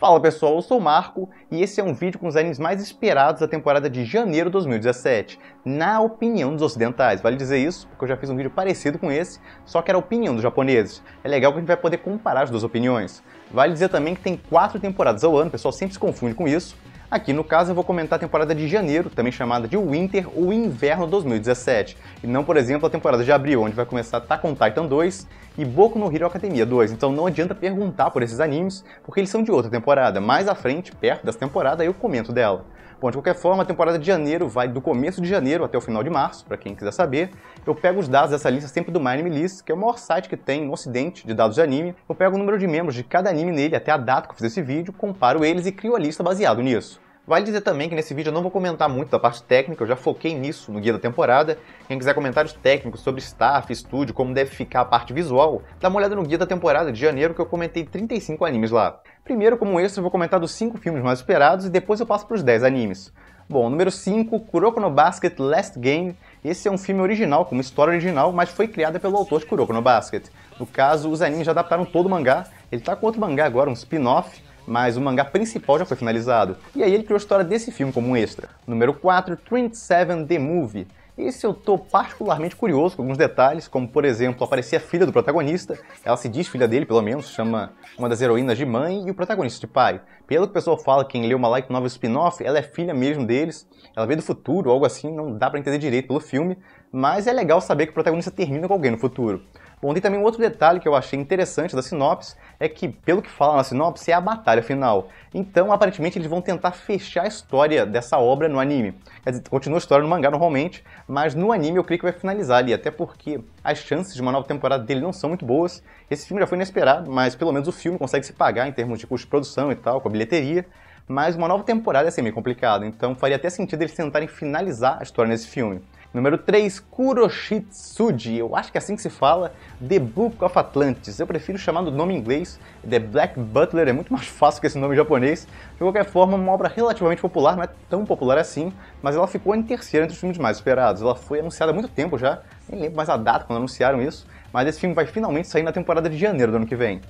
Fala pessoal, eu sou o Marco e esse é um vídeo com os animes mais esperados da temporada de janeiro de 2017, na opinião dos ocidentais. Vale dizer isso, porque eu já fiz um vídeo parecido com esse, só que era a opinião dos japoneses. É legal que a gente vai poder comparar as duas opiniões. Vale dizer também que tem quatro temporadas ao ano, o pessoal sempre se confunde com isso, Aqui no caso eu vou comentar a temporada de janeiro, também chamada de Winter ou Inverno 2017, e não, por exemplo, a temporada de abril, onde vai começar Attack Titan 2 e Boku no Hero Academia 2. Então não adianta perguntar por esses animes, porque eles são de outra temporada. Mais à frente, perto dessa temporada, eu comento dela. Bom, de qualquer forma, a temporada de janeiro vai do começo de janeiro até o final de março, para quem quiser saber. Eu pego os dados dessa lista sempre do My Anime List, que é o maior site que tem no ocidente de dados de anime. Eu pego o número de membros de cada anime nele até a data que eu fiz esse vídeo, comparo eles e crio a lista baseado nisso. Vale dizer também que nesse vídeo eu não vou comentar muito da parte técnica, eu já foquei nisso no guia da temporada. Quem quiser comentários técnicos sobre staff, estúdio, como deve ficar a parte visual, dá uma olhada no guia da temporada de janeiro que eu comentei 35 animes lá. Primeiro, como esse eu vou comentar dos 5 filmes mais esperados e depois eu passo para os 10 animes. Bom, número 5, Kuroko no Basket Last Game. Esse é um filme original, com uma história original, mas foi criada pelo autor de Kuroko no Basket. No caso, os animes já adaptaram todo o mangá, ele está com outro mangá agora, um spin-off, mas o mangá principal já foi finalizado. E aí ele criou a história desse filme como um extra. Número 4, 27 The Movie. Esse eu tô particularmente curioso com alguns detalhes, como por exemplo, aparecer a filha do protagonista, ela se diz filha dele, pelo menos, chama uma das heroínas de mãe e o protagonista de pai. Pelo que o pessoal fala, quem leu uma light novel spin-off, ela é filha mesmo deles, ela veio do futuro, algo assim, não dá para entender direito pelo filme, mas é legal saber que o protagonista termina com alguém no futuro. Bom, tem também um outro detalhe que eu achei interessante da sinopse, é que, pelo que fala na sinopse, é a batalha final. Então, aparentemente, eles vão tentar fechar a história dessa obra no anime. Quer dizer, continua a história no mangá normalmente, mas no anime eu creio que vai finalizar ali, até porque as chances de uma nova temporada dele não são muito boas. Esse filme já foi inesperado, mas pelo menos o filme consegue se pagar em termos de custo de produção e tal, com a bilheteria. Mas uma nova temporada ia ser meio complicado, então faria até sentido eles tentarem finalizar a história nesse filme. Número 3, Kuroshitsuji, eu acho que é assim que se fala, The Book of Atlantis. Eu prefiro chamar do nome em inglês, The Black Butler, é muito mais fácil que esse nome japonês. De qualquer forma, uma obra relativamente popular, não é tão popular assim, mas ela ficou em terceiro entre os filmes mais esperados. Ela foi anunciada há muito tempo já, nem lembro mais a data quando anunciaram isso, mas esse filme vai finalmente sair na temporada de janeiro do ano que vem.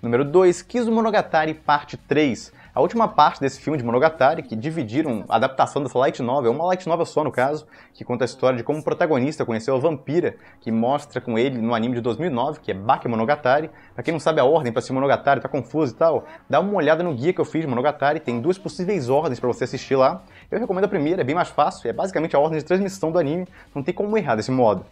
Número 2, Kizumonogatari Parte 3. A última parte desse filme de Monogatari, que dividiram a adaptação dessa light novel, é uma light novel só no caso, que conta a história de como o protagonista conheceu a vampira, que mostra com ele no anime de 2009, que é Bakemonogatari. Monogatari. Pra quem não sabe a ordem para ser Monogatari, tá confuso e tal, dá uma olhada no guia que eu fiz de Monogatari, tem duas possíveis ordens para você assistir lá. Eu recomendo a primeira, é bem mais fácil, é basicamente a ordem de transmissão do anime, não tem como errar desse modo.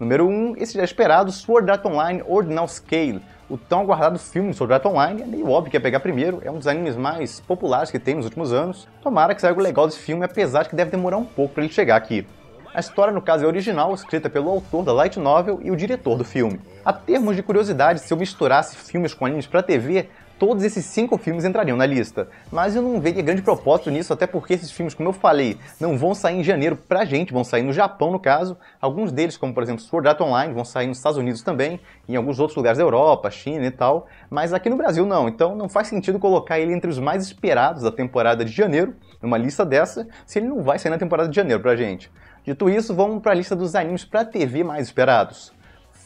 Número 1, um, esse já esperado Sword Art Online Ordinal Scale. O tão aguardado filme Sword Art Online é meio óbvio que ia pegar primeiro, é um dos animes mais populares que tem nos últimos anos. Tomara que saia algo legal desse filme, apesar de que deve demorar um pouco para ele chegar aqui. A história, no caso, é original, escrita pelo autor da light novel e o diretor do filme. A termos de curiosidade, se eu misturasse filmes com animes para TV, todos esses cinco filmes entrariam na lista. Mas eu não veria grande propósito nisso, até porque esses filmes, como eu falei, não vão sair em janeiro pra gente, vão sair no Japão, no caso. Alguns deles, como por exemplo Sword Art Online, vão sair nos Estados Unidos também, em alguns outros lugares da Europa, China e tal. Mas aqui no Brasil não, então não faz sentido colocar ele entre os mais esperados da temporada de janeiro, numa lista dessa, se ele não vai sair na temporada de janeiro pra gente. Dito isso, vamos para a lista dos animes para TV mais esperados.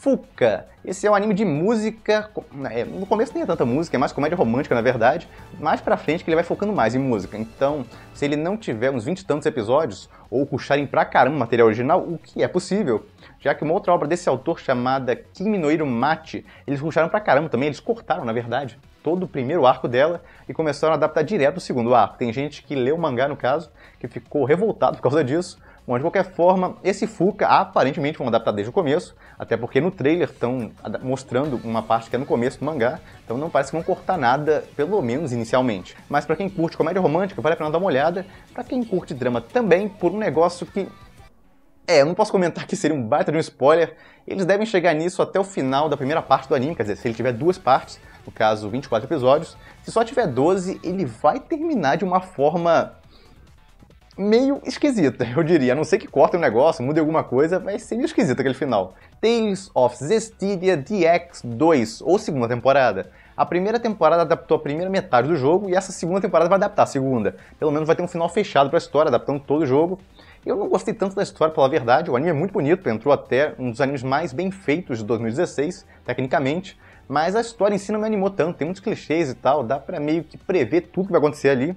Fuka. Esse é um anime de música. É, no começo nem é tanta música, é mais comédia romântica, na verdade. Mais pra frente que ele vai focando mais em música. Então, se ele não tiver uns 20 e tantos episódios, ou puxarem pra caramba o material original, o que é possível, já que uma outra obra desse autor chamada Kimi no Mate, eles puxaram pra caramba também, eles cortaram, na verdade, todo o primeiro arco dela e começaram a adaptar direto o segundo arco. Tem gente que leu o mangá, no caso, que ficou revoltado por causa disso. Bom, de qualquer forma, esse Fuka aparentemente foi adaptado desde o começo, até porque no trailer estão mostrando uma parte que é no começo do mangá, então não parece que vão cortar nada, pelo menos inicialmente. Mas para quem curte comédia romântica, vale a pena dar uma olhada. Para quem curte drama também, por um negócio que é, eu não posso comentar que seria um baita de um spoiler. Eles devem chegar nisso até o final da primeira parte do anime, quer dizer, se ele tiver duas partes, no caso 24 episódios. Se só tiver 12, ele vai terminar de uma forma meio esquisita, eu diria. A não ser que cortem um negócio, mudem alguma coisa, vai ser meio esquisito aquele final. Tales of Zestiria DX2, ou segunda temporada. A primeira temporada adaptou a primeira metade do jogo e essa segunda temporada vai adaptar a segunda. Pelo menos vai ter um final fechado para a história, adaptando todo o jogo. Eu não gostei tanto da história, pela verdade. O anime é muito bonito, entrou até um dos animes mais bem feitos de 2016, tecnicamente. Mas a história em si não me animou tanto, tem muitos clichês e tal, dá para meio que prever tudo que vai acontecer ali.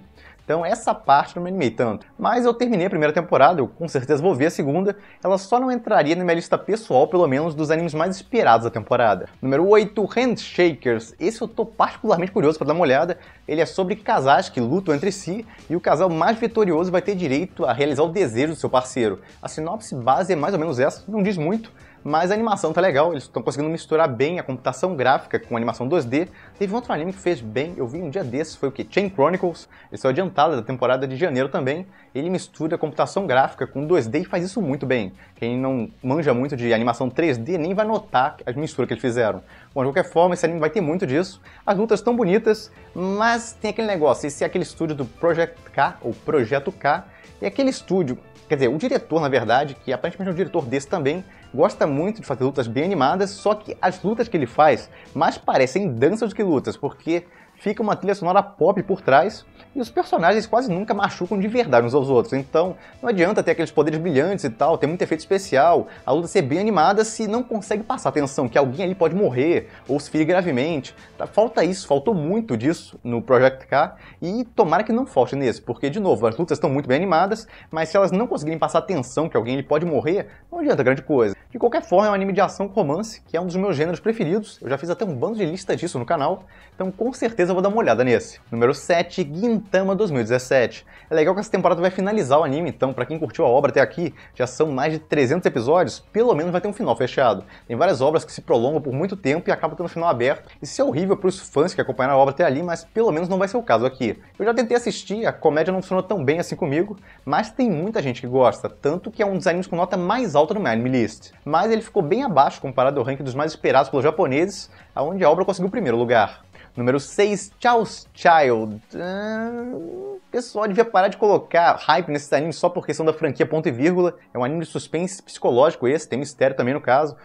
Então essa parte não me animei tanto. Mas eu terminei a primeira temporada, eu com certeza vou ver a segunda. Ela só não entraria na minha lista pessoal, pelo menos, dos animes mais esperados da temporada. Número 8, Handshakers. Esse eu tô particularmente curioso para dar uma olhada. Ele é sobre casais que lutam entre si e o casal mais vitorioso vai ter direito a realizar o desejo do seu parceiro. A sinopse base é mais ou menos essa, não diz muito, mas a animação tá legal, eles estão conseguindo misturar bem a computação gráfica com a animação 2D. Teve um outro anime que fez bem, eu vi um dia desses, foi o que? Chain Chronicles. é o adiantado da temporada de janeiro também. Ele mistura a computação gráfica com 2D e faz isso muito bem. Quem não manja muito de animação 3D nem vai notar a mistura que eles fizeram. Bom, de qualquer forma, esse anime vai ter muito disso. As lutas estão bonitas, mas tem aquele negócio, esse é aquele estúdio do Project K, ou Projeto K, e aquele estúdio, quer dizer, o diretor, na verdade, que aparentemente é um diretor desse também, gosta muito de fazer lutas bem animadas, só que as lutas que ele faz mais parecem danças do que lutas, porque fica uma trilha sonora pop por trás e os personagens quase nunca machucam de verdade uns aos outros. Então, não adianta ter aqueles poderes brilhantes e tal, ter muito efeito especial, a luta ser bem animada se não consegue passar atenção que alguém ali pode morrer ou se ferir gravemente. Tá, falta isso, faltou muito disso no Project K e tomara que não falte nesse, porque de novo, as lutas estão muito bem animadas, mas se elas não conseguirem passar atenção que alguém ali pode morrer, não adianta grande coisa. De qualquer forma, é um anime de ação com romance, que é um dos meus gêneros preferidos. Eu já fiz até um bando de lista disso no canal, então com certeza eu vou dar uma olhada nesse. Número 7, Gintama 2017. É legal que essa temporada vai finalizar o anime, então para quem curtiu a obra até aqui, já são mais de 300 episódios, pelo menos vai ter um final fechado. Tem várias obras que se prolongam por muito tempo e acabam tendo um final aberto. Isso é horrível para os fãs que acompanharam a obra até ali, mas pelo menos não vai ser o caso aqui. Eu já tentei assistir, a comédia não funcionou tão bem assim comigo, mas tem muita gente que gosta, tanto que é um dos animes com nota mais alta no meu anime list. Mas ele ficou bem abaixo comparado ao ranking dos mais esperados pelos japoneses, aonde a obra conseguiu o primeiro lugar. Número 6, Charles Child. Ah, o pessoal devia parar de colocar hype nesses animes só por questão da franquia ponto e vírgula. É um anime de suspense psicológico esse, tem mistério também no caso.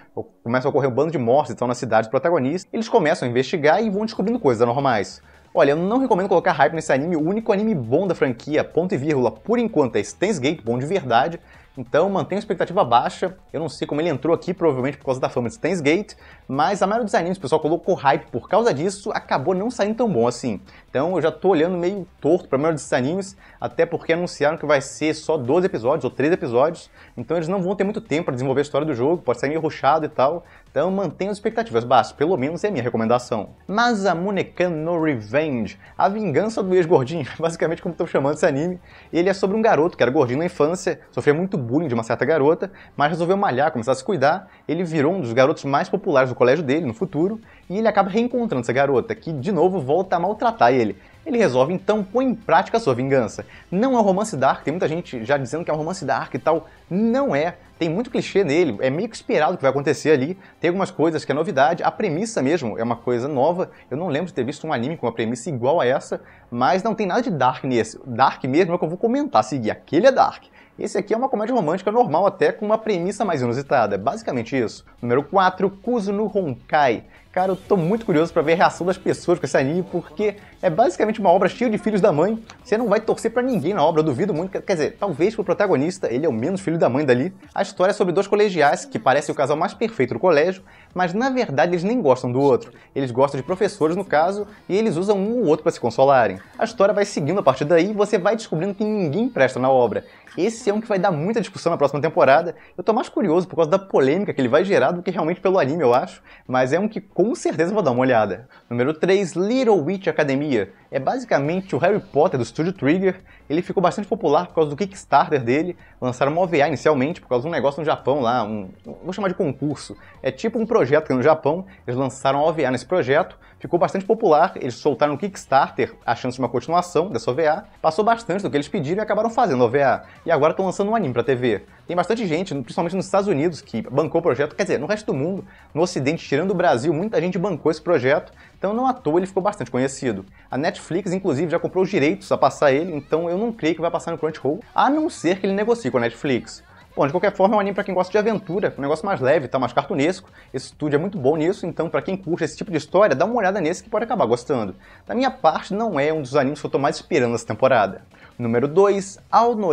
Começa a ocorrer um bando de mortes então na cidade dos protagonistas. Eles começam a investigar e vão descobrindo coisas anormais. Olha, eu não recomendo colocar hype nesse anime, o único anime bom da franquia, ponto e vírgula, por enquanto é Steins Gate, bom de verdade, então mantenha a expectativa baixa. Eu não sei como ele entrou aqui, provavelmente por causa da fama de Stan's Gate, mas a maioria dos animes, o pessoal colocou hype por causa disso, acabou não saindo tão bom assim. Então eu já tô olhando meio torto pra maioria desses animes, até porque anunciaram que vai ser só 12 episódios ou 3 episódios, então eles não vão ter muito tempo para desenvolver a história do jogo, pode sair meio ruchado e tal. Então mantenha as expectativas baixas, pelo menos é a minha recomendação. Mas a Munekan no Revenge, a vingança do ex-gordinho, basicamente como estão chamando esse anime, ele é sobre um garoto que era gordinho na infância, sofria muito bullying de uma certa garota, mas resolveu malhar, começar a se cuidar, ele virou um dos garotos mais populares do colégio dele no futuro, e ele acaba reencontrando essa garota, que de novo volta a maltratar ele ele resolve então pôr em prática sua vingança. Não é um romance dark, tem muita gente já dizendo que é um romance dark e tal. Não é. Tem muito clichê nele, é meio que esperado o que vai acontecer ali. Tem algumas coisas que é novidade, a premissa mesmo é uma coisa nova. Eu não lembro de ter visto um anime com uma premissa igual a essa, mas não tem nada de dark nesse. Dark mesmo é o que eu vou comentar a seguir, aquele é dark. Esse aqui é uma comédia romântica normal, até com uma premissa mais inusitada. é Basicamente isso. Número 4, Kuzu no Honkai. Cara, eu tô muito curioso para ver a reação das pessoas com esse anime, porque é basicamente uma obra cheia de filhos da mãe. Você não vai torcer para ninguém na obra, eu duvido muito. Quer dizer, talvez pro protagonista, ele é o menos filho da mãe dali. A história é sobre dois colegiais, que parece o casal mais perfeito do colégio, mas na verdade eles nem gostam do outro. Eles gostam de professores, no caso, e eles usam um ou outro para se consolarem. A história vai seguindo a partir daí e você vai descobrindo que ninguém presta na obra. Esse é um que vai dar muita discussão na próxima temporada. Eu tô mais curioso por causa da polêmica que ele vai gerar do que realmente pelo anime, eu acho, mas é um que com certeza vou dar uma olhada. Número 3, Little Witch Academia é basicamente o Harry Potter do estúdio Trigger. Ele ficou bastante popular por causa do Kickstarter dele. Lançaram uma OVA inicialmente por causa de um negócio no Japão lá, um, vou chamar de concurso. É tipo um projeto que no Japão, eles lançaram uma OVA nesse projeto, ficou bastante popular, eles soltaram o Kickstarter a chance de uma continuação dessa OVA, passou bastante do que eles pediram e acabaram fazendo a OVA. E agora estão lançando um anime para TV. Tem bastante gente, principalmente nos Estados Unidos, que bancou o projeto. Quer dizer, no resto do mundo, no Ocidente, tirando o Brasil, muita gente bancou esse projeto. Então não à toa ele ficou bastante conhecido. A Netflix, inclusive, já comprou os direitos a passar ele, então eu não creio que vai passar no Crunchyroll, a não ser que ele negocie com a Netflix. Bom, de qualquer forma, é um anime para quem gosta de aventura, um negócio mais leve, tá mais cartunesco. Esse estúdio é muito bom nisso, então para quem curte esse tipo de história, dá uma olhada nesse que pode acabar gostando. Da minha parte, não é um dos animes que eu tô mais esperando essa temporada. Número 2, Ao no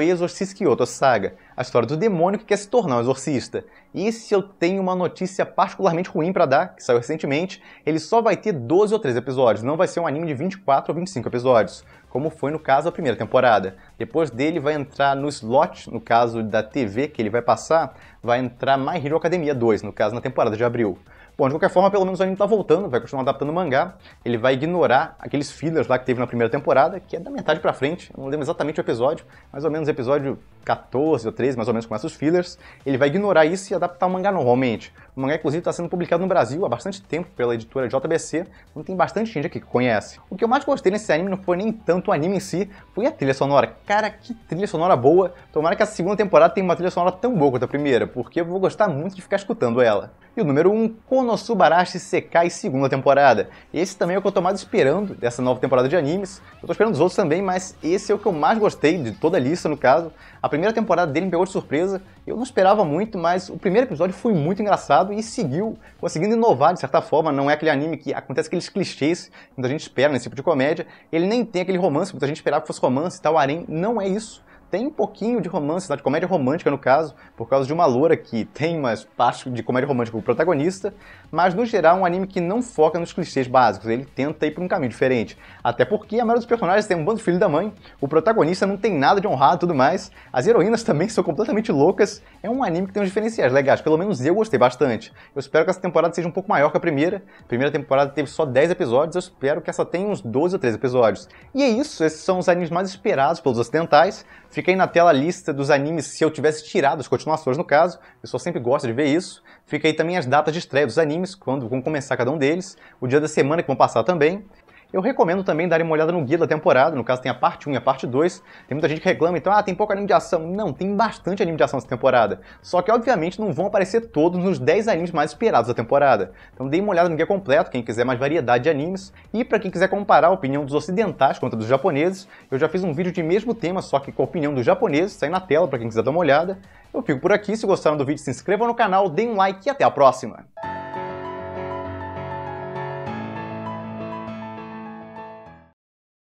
Saga a história do demônio que quer se tornar um exorcista. E se eu tenho uma notícia particularmente ruim para dar, que saiu recentemente, ele só vai ter 12 ou 13 episódios, não vai ser um anime de 24 ou 25 episódios, como foi no caso da primeira temporada. Depois dele vai entrar no slot, no caso da TV que ele vai passar, vai entrar My Hero Academia 2, no caso na temporada de abril. Bom, de qualquer forma, pelo menos o anime tá voltando, vai continuar adaptando o mangá. Ele vai ignorar aqueles fillers lá que teve na primeira temporada, que é da metade pra frente, não lembro exatamente o episódio, mais ou menos episódio 14 ou 13, mais ou menos, começa os fillers. Ele vai ignorar isso e adaptar o mangá normalmente. O mangá, inclusive, está sendo publicado no Brasil há bastante tempo pela editora JBC, então tem bastante gente aqui que conhece. O que eu mais gostei nesse anime não foi nem tanto o anime em si, foi a trilha sonora. Cara, que trilha sonora boa! Tomara que a segunda temporada tenha uma trilha sonora tão boa quanto a primeira, porque eu vou gostar muito de ficar escutando ela. E o número 1, um, Konosubarashi Sekai, segunda temporada. Esse também é o que eu tô mais esperando dessa nova temporada de animes. Eu tô esperando os outros também, mas esse é o que eu mais gostei de toda a lista, no caso. A primeira temporada dele me pegou de surpresa, eu não esperava muito, mas o primeiro episódio foi muito engraçado e seguiu, conseguindo inovar de certa forma. Não é aquele anime que acontece aqueles clichês que a gente espera nesse tipo de comédia. Ele nem tem aquele romance que muita gente esperava que fosse romance e tal, Arém não é isso tem um pouquinho de romance, tá? de comédia romântica no caso, por causa de uma loura que tem mais parte de comédia romântica com o protagonista, mas no geral é um anime que não foca nos clichês básicos, ele tenta ir por um caminho diferente. Até porque a maioria dos personagens tem um bando de filho da mãe, o protagonista não tem nada de honrado e tudo mais, as heroínas também são completamente loucas, é um anime que tem uns diferenciais legais, pelo menos eu gostei bastante. Eu espero que essa temporada seja um pouco maior que a primeira, a primeira temporada teve só 10 episódios, eu espero que essa tenha uns 12 ou 13 episódios. E é isso, esses são os animes mais esperados pelos ocidentais, Fica Fica aí na tela a lista dos animes se eu tivesse tirado as continuações, no caso. O pessoal sempre gosta de ver isso. Fica aí também as datas de estreia dos animes, quando vão começar cada um deles. O dia da semana que vão passar também. Eu recomendo também darem uma olhada no guia da temporada, no caso tem a parte 1 e a parte 2. Tem muita gente que reclama, então, ah, tem pouco anime de ação. Não, tem bastante anime de ação essa temporada. Só que, obviamente, não vão aparecer todos nos 10 animes mais esperados da temporada. Então deem uma olhada no guia completo, quem quiser mais variedade de animes. E para quem quiser comparar a opinião dos ocidentais contra dos japoneses, eu já fiz um vídeo de mesmo tema, só que com a opinião dos japoneses, sai na tela para quem quiser dar uma olhada. Eu fico por aqui, se gostaram do vídeo se inscrevam no canal, deem um like e até a próxima!